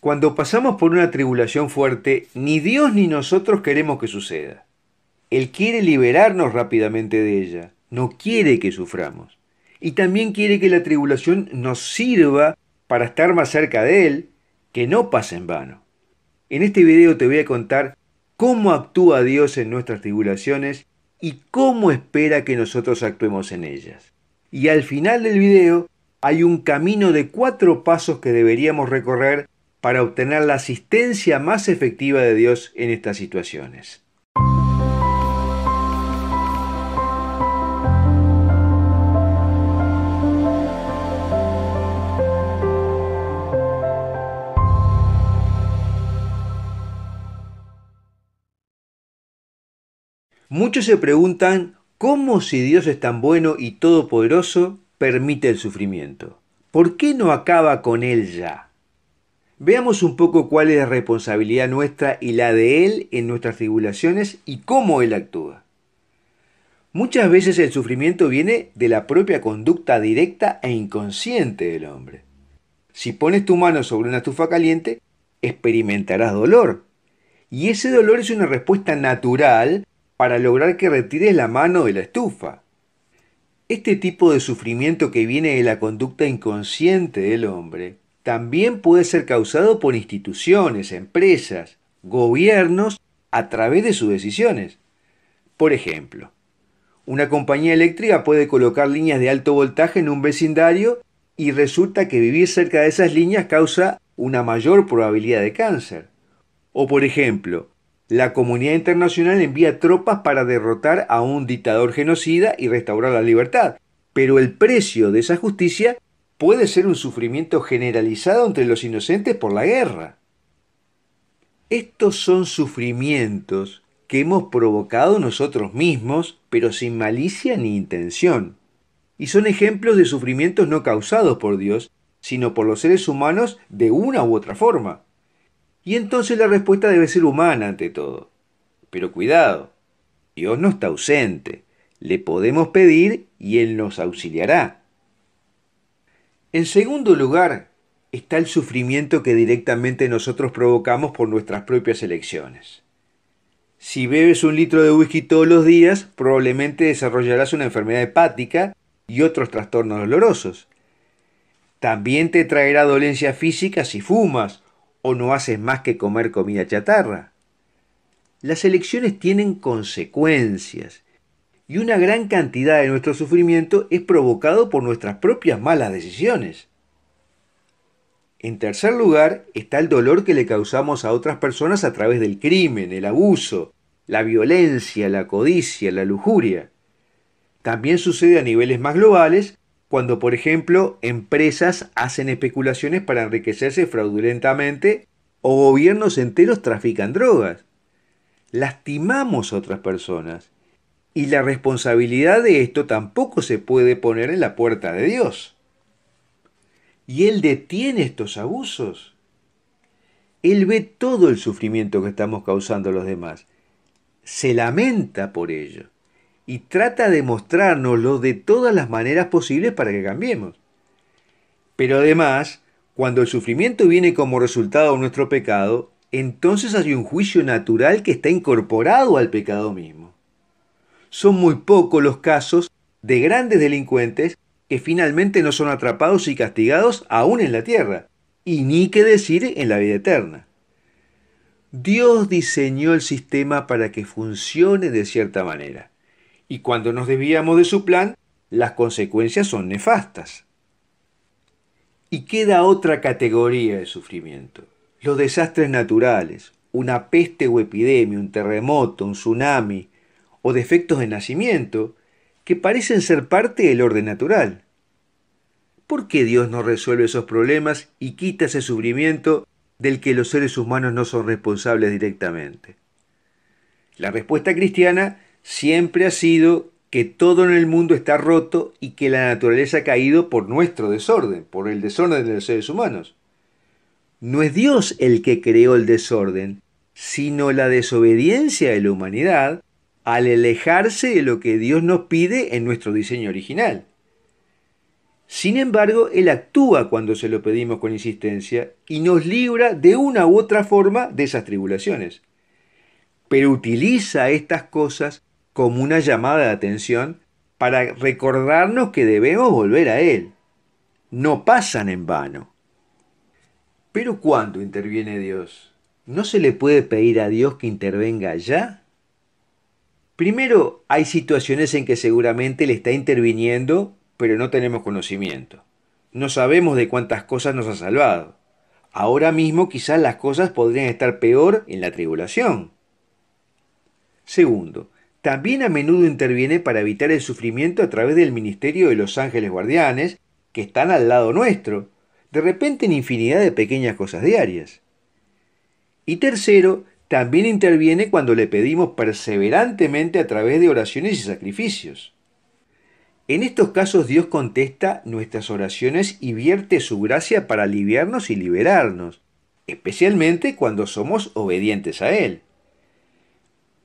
Cuando pasamos por una tribulación fuerte, ni Dios ni nosotros queremos que suceda. Él quiere liberarnos rápidamente de ella, no quiere que suframos. Y también quiere que la tribulación nos sirva para estar más cerca de Él, que no pase en vano. En este video te voy a contar cómo actúa Dios en nuestras tribulaciones y cómo espera que nosotros actuemos en ellas. Y al final del video hay un camino de cuatro pasos que deberíamos recorrer para obtener la asistencia más efectiva de Dios en estas situaciones. Muchos se preguntan cómo si Dios es tan bueno y todopoderoso permite el sufrimiento. ¿Por qué no acaba con él ya? Veamos un poco cuál es la responsabilidad nuestra y la de Él en nuestras tribulaciones y cómo Él actúa. Muchas veces el sufrimiento viene de la propia conducta directa e inconsciente del hombre. Si pones tu mano sobre una estufa caliente, experimentarás dolor. Y ese dolor es una respuesta natural para lograr que retires la mano de la estufa. Este tipo de sufrimiento que viene de la conducta inconsciente del hombre también puede ser causado por instituciones, empresas, gobiernos a través de sus decisiones. Por ejemplo, una compañía eléctrica puede colocar líneas de alto voltaje en un vecindario y resulta que vivir cerca de esas líneas causa una mayor probabilidad de cáncer. O por ejemplo, la comunidad internacional envía tropas para derrotar a un dictador genocida y restaurar la libertad, pero el precio de esa justicia puede ser un sufrimiento generalizado entre los inocentes por la guerra. Estos son sufrimientos que hemos provocado nosotros mismos, pero sin malicia ni intención. Y son ejemplos de sufrimientos no causados por Dios, sino por los seres humanos de una u otra forma. Y entonces la respuesta debe ser humana ante todo. Pero cuidado, Dios no está ausente. Le podemos pedir y Él nos auxiliará. En segundo lugar, está el sufrimiento que directamente nosotros provocamos por nuestras propias elecciones. Si bebes un litro de whisky todos los días, probablemente desarrollarás una enfermedad hepática y otros trastornos dolorosos. También te traerá dolencias físicas si fumas o no haces más que comer comida chatarra. Las elecciones tienen consecuencias y una gran cantidad de nuestro sufrimiento es provocado por nuestras propias malas decisiones. En tercer lugar está el dolor que le causamos a otras personas a través del crimen, el abuso, la violencia, la codicia, la lujuria. También sucede a niveles más globales cuando, por ejemplo, empresas hacen especulaciones para enriquecerse fraudulentamente o gobiernos enteros trafican drogas. Lastimamos a otras personas y la responsabilidad de esto tampoco se puede poner en la puerta de Dios. Y Él detiene estos abusos. Él ve todo el sufrimiento que estamos causando a los demás. Se lamenta por ello. Y trata de mostrárnoslo de todas las maneras posibles para que cambiemos. Pero además, cuando el sufrimiento viene como resultado de nuestro pecado, entonces hay un juicio natural que está incorporado al pecado mismo son muy pocos los casos de grandes delincuentes que finalmente no son atrapados y castigados aún en la tierra, y ni qué decir en la vida eterna. Dios diseñó el sistema para que funcione de cierta manera, y cuando nos desviamos de su plan, las consecuencias son nefastas. Y queda otra categoría de sufrimiento, los desastres naturales, una peste o epidemia, un terremoto, un tsunami, o defectos de nacimiento que parecen ser parte del orden natural. ¿Por qué Dios no resuelve esos problemas y quita ese sufrimiento del que los seres humanos no son responsables directamente? La respuesta cristiana siempre ha sido que todo en el mundo está roto y que la naturaleza ha caído por nuestro desorden, por el desorden de los seres humanos. No es Dios el que creó el desorden, sino la desobediencia de la humanidad al alejarse de lo que Dios nos pide en nuestro diseño original. Sin embargo, Él actúa cuando se lo pedimos con insistencia y nos libra de una u otra forma de esas tribulaciones. Pero utiliza estas cosas como una llamada de atención para recordarnos que debemos volver a Él. No pasan en vano. Pero ¿cuándo interviene Dios? ¿No se le puede pedir a Dios que intervenga ya? Primero, hay situaciones en que seguramente le está interviniendo, pero no tenemos conocimiento. No sabemos de cuántas cosas nos ha salvado. Ahora mismo quizás las cosas podrían estar peor en la tribulación. Segundo, también a menudo interviene para evitar el sufrimiento a través del ministerio de los ángeles guardianes, que están al lado nuestro, de repente en infinidad de pequeñas cosas diarias. Y tercero, también interviene cuando le pedimos perseverantemente a través de oraciones y sacrificios. En estos casos Dios contesta nuestras oraciones y vierte su gracia para aliviarnos y liberarnos, especialmente cuando somos obedientes a Él.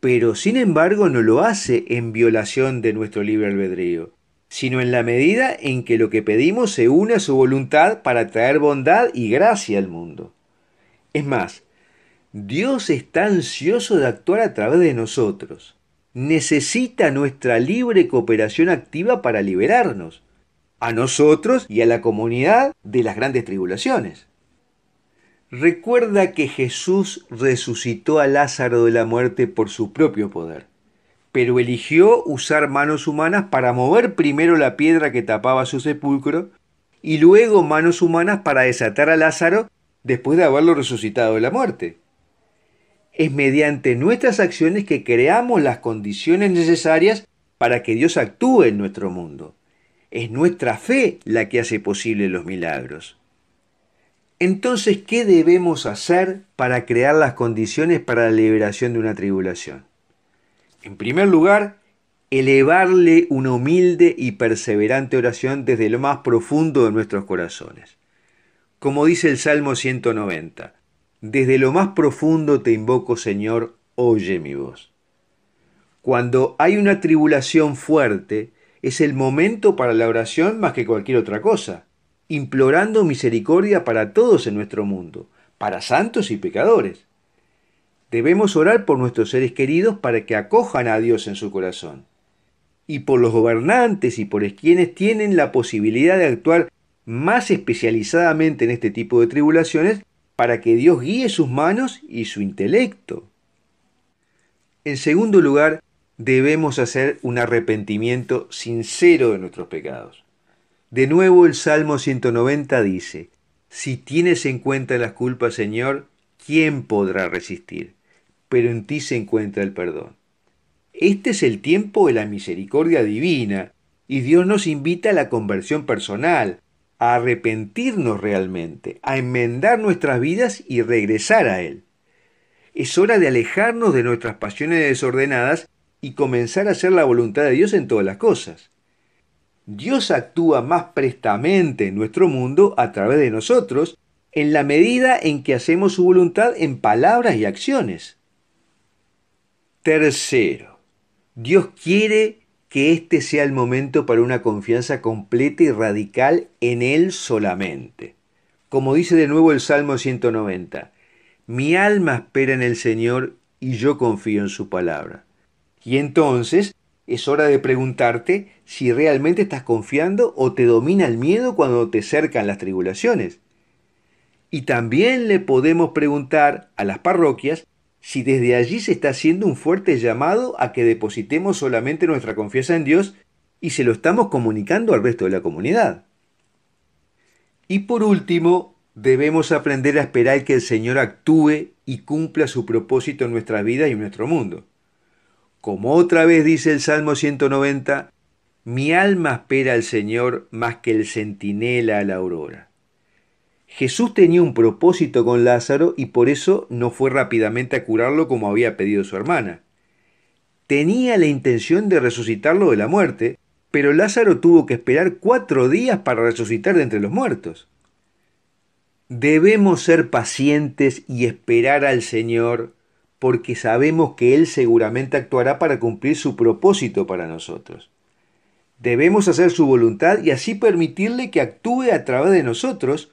Pero sin embargo no lo hace en violación de nuestro libre albedrío, sino en la medida en que lo que pedimos se une a su voluntad para traer bondad y gracia al mundo. Es más, Dios está ansioso de actuar a través de nosotros. Necesita nuestra libre cooperación activa para liberarnos, a nosotros y a la comunidad de las grandes tribulaciones. Recuerda que Jesús resucitó a Lázaro de la muerte por su propio poder, pero eligió usar manos humanas para mover primero la piedra que tapaba su sepulcro y luego manos humanas para desatar a Lázaro después de haberlo resucitado de la muerte es mediante nuestras acciones que creamos las condiciones necesarias para que Dios actúe en nuestro mundo. Es nuestra fe la que hace posible los milagros. Entonces, ¿qué debemos hacer para crear las condiciones para la liberación de una tribulación? En primer lugar, elevarle una humilde y perseverante oración desde lo más profundo de nuestros corazones. Como dice el Salmo 190, desde lo más profundo te invoco, Señor, oye mi voz. Cuando hay una tribulación fuerte, es el momento para la oración más que cualquier otra cosa, implorando misericordia para todos en nuestro mundo, para santos y pecadores. Debemos orar por nuestros seres queridos para que acojan a Dios en su corazón, y por los gobernantes y por quienes tienen la posibilidad de actuar más especializadamente en este tipo de tribulaciones para que Dios guíe sus manos y su intelecto. En segundo lugar, debemos hacer un arrepentimiento sincero de nuestros pecados. De nuevo el Salmo 190 dice, Si tienes en cuenta las culpas, Señor, ¿quién podrá resistir? Pero en ti se encuentra el perdón. Este es el tiempo de la misericordia divina, y Dios nos invita a la conversión personal, arrepentirnos realmente, a enmendar nuestras vidas y regresar a Él. Es hora de alejarnos de nuestras pasiones desordenadas y comenzar a hacer la voluntad de Dios en todas las cosas. Dios actúa más prestamente en nuestro mundo a través de nosotros en la medida en que hacemos su voluntad en palabras y acciones. Tercero, Dios quiere que este sea el momento para una confianza completa y radical en Él solamente. Como dice de nuevo el Salmo 190, mi alma espera en el Señor y yo confío en su palabra. Y entonces es hora de preguntarte si realmente estás confiando o te domina el miedo cuando te cercan las tribulaciones. Y también le podemos preguntar a las parroquias si desde allí se está haciendo un fuerte llamado a que depositemos solamente nuestra confianza en Dios y se lo estamos comunicando al resto de la comunidad. Y por último, debemos aprender a esperar que el Señor actúe y cumpla su propósito en nuestra vida y en nuestro mundo. Como otra vez dice el Salmo 190, mi alma espera al Señor más que el centinela a la aurora. Jesús tenía un propósito con Lázaro y por eso no fue rápidamente a curarlo como había pedido su hermana. Tenía la intención de resucitarlo de la muerte, pero Lázaro tuvo que esperar cuatro días para resucitar de entre los muertos. Debemos ser pacientes y esperar al Señor porque sabemos que Él seguramente actuará para cumplir su propósito para nosotros. Debemos hacer su voluntad y así permitirle que actúe a través de nosotros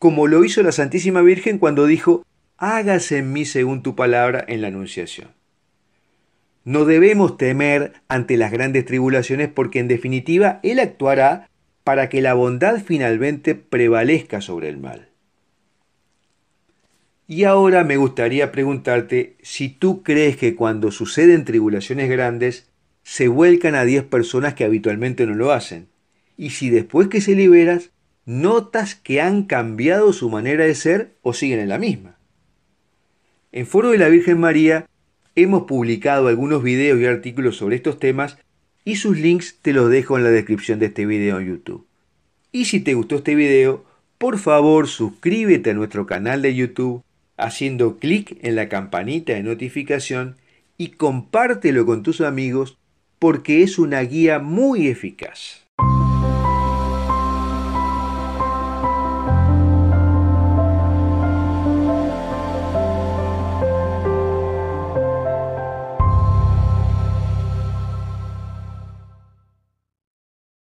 como lo hizo la Santísima Virgen cuando dijo, hágase en mí según tu palabra en la Anunciación. No debemos temer ante las grandes tribulaciones porque en definitiva Él actuará para que la bondad finalmente prevalezca sobre el mal. Y ahora me gustaría preguntarte si tú crees que cuando suceden tribulaciones grandes se vuelcan a 10 personas que habitualmente no lo hacen, y si después que se liberas notas que han cambiado su manera de ser o siguen en la misma. En Foro de la Virgen María hemos publicado algunos videos y artículos sobre estos temas y sus links te los dejo en la descripción de este video en YouTube. Y si te gustó este video, por favor suscríbete a nuestro canal de YouTube haciendo clic en la campanita de notificación y compártelo con tus amigos porque es una guía muy eficaz.